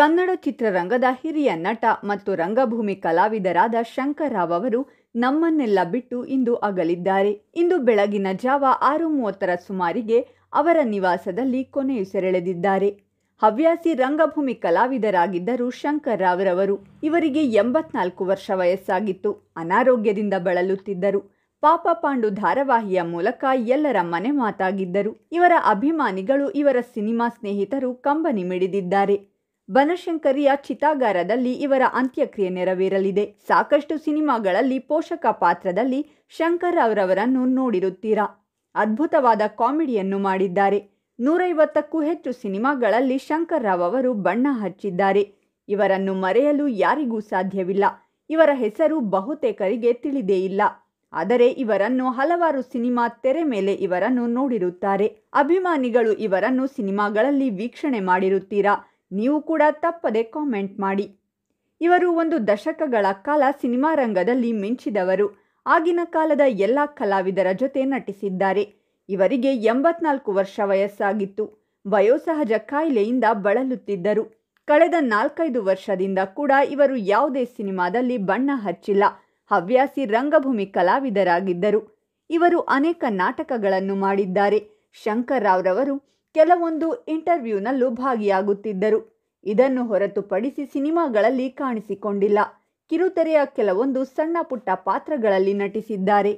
ಕನ್ನಡ ಚಿತ್ರರಂಗದ ಹಿರಿಯ ನಟ ಮತ್ತು ರಂಗಭೂಮಿ ಕಲಾವಿದರಾದ ಶಂಕರ್ರಾವ್ ಅವರು ನಮ್ಮನ್ನೆಲ್ಲ ಬಿಟ್ಟು ಇಂದು ಅಗಲಿದ್ದಾರೆ ಇಂದು ಬೆಳಗಿನ ಜಾವ ಆರು ಮೂವತ್ತರ ಸುಮಾರಿಗೆ ಅವರ ನಿವಾಸದಲ್ಲಿ ಕೊನೆಯುಸಿರೆಳೆದಿದ್ದಾರೆ ಹವ್ಯಾಸಿ ರಂಗಭೂಮಿ ಕಲಾವಿದರಾಗಿದ್ದರು ಶಂಕರ್ ಇವರಿಗೆ ಎಂಬತ್ನಾಲ್ಕು ವರ್ಷ ವಯಸ್ಸಾಗಿತ್ತು ಅನಾರೋಗ್ಯದಿಂದ ಬಳಲುತ್ತಿದ್ದರು ಪಾಪ ಪಾಂಡು ಧಾರಾವಾಹಿಯ ಮೂಲಕ ಎಲ್ಲರ ಮನೆ ಮಾತಾಗಿದ್ದರು ಇವರ ಅಭಿಮಾನಿಗಳು ಇವರ ಸಿನಿಮಾ ಸ್ನೇಹಿತರು ಕಂಬನಿ ಮಿಡಿದಿದ್ದಾರೆ ಬನಶಂಕರಿಯ ಚಿತಾಗಾರದಲ್ಲಿ ಇವರ ಅಂತ್ಯಕ್ರಿಯೆ ನೆರವೇರಲಿದೆ ಸಾಕಷ್ಟು ಸಿನಿಮಾಗಳಲ್ಲಿ ಪೋಷಕ ಪಾತ್ರದಲ್ಲಿ ಶಂಕರ್ ಅವರವರನ್ನು ನೋಡಿರುತ್ತೀರಾ ಅದ್ಭುತವಾದ ಕಾಮಿಡಿಯನ್ನು ಮಾಡಿದ್ದಾರೆ ನೂರೈವತ್ತಕ್ಕೂ ಹೆಚ್ಚು ಸಿನಿಮಾಗಳಲ್ಲಿ ಶಂಕರ್ ರಾವ್ ಅವರು ಬಣ್ಣ ಹಚ್ಚಿದ್ದಾರೆ ಇವರನ್ನು ಮರೆಯಲು ಯಾರಿಗೂ ಸಾಧ್ಯವಿಲ್ಲ ಇವರ ಹೆಸರು ಬಹುತೇಕರಿಗೆ ತಿಳಿದೇ ಇಲ್ಲ ಆದರೆ ಇವರನ್ನು ಹಲವಾರು ಸಿನಿಮಾ ತೆರೆ ಮೇಲೆ ಇವರನ್ನು ನೋಡಿರುತ್ತಾರೆ ಅಭಿಮಾನಿಗಳು ಇವರನ್ನು ಸಿನಿಮಾಗಳಲ್ಲಿ ವೀಕ್ಷಣೆ ಮಾಡಿರುತ್ತೀರಾ ನೀವು ಕೂಡ ತಪ್ಪದೆ ಕಾಮೆಂಟ್ ಮಾಡಿ ಇವರು ಒಂದು ದಶಕಗಳ ಕಾಲ ಸಿನಿಮಾ ರಂಗದಲ್ಲಿ ಮಿಂಚಿದವರು ಆಗಿನ ಕಾಲದ ಎಲ್ಲ ಕಲಾವಿದರ ಜೊತೆ ನಟಿಸಿದ್ದಾರೆ ಇವರಿಗೆ ಎಂಬತ್ನಾಲ್ಕು ವರ್ಷ ವಯಸ್ಸಾಗಿತ್ತು ವಯೋಸಹಜ ಕಾಯಿಲೆಯಿಂದ ಬಳಲುತ್ತಿದ್ದರು ಕಳೆದ ನಾಲ್ಕೈದು ವರ್ಷದಿಂದ ಕೂಡ ಇವರು ಯಾವುದೇ ಸಿನಿಮಾದಲ್ಲಿ ಬಣ್ಣ ಹಚ್ಚಿಲ್ಲ ಹವ್ಯಾಸಿ ರಂಗಭೂಮಿ ಕಲಾವಿದರಾಗಿದ್ದರು ಇವರು ಅನೇಕ ನಾಟಕಗಳನ್ನು ಮಾಡಿದ್ದಾರೆ ಶಂಕರ್ ರಾವ್ರವರು ಕೆಲವೊಂದು ಇಂಟರ್ವ್ಯೂನಲ್ಲೂ ಭಾಗಿಯಾಗುತ್ತಿದ್ದರು ಇದನ್ನು ಹೊರತುಪಡಿಸಿ ಸಿನಿಮಾಗಳಲ್ಲಿ ಕಾಣಿಸಿಕೊಂಡಿಲ್ಲ ಕಿರುತೆರೆಯ ಕೆಲವೊಂದು ಸಣ್ಣ ಪುಟ್ಟ ಪಾತ್ರಗಳಲ್ಲಿ ನಟಿಸಿದ್ದಾರೆ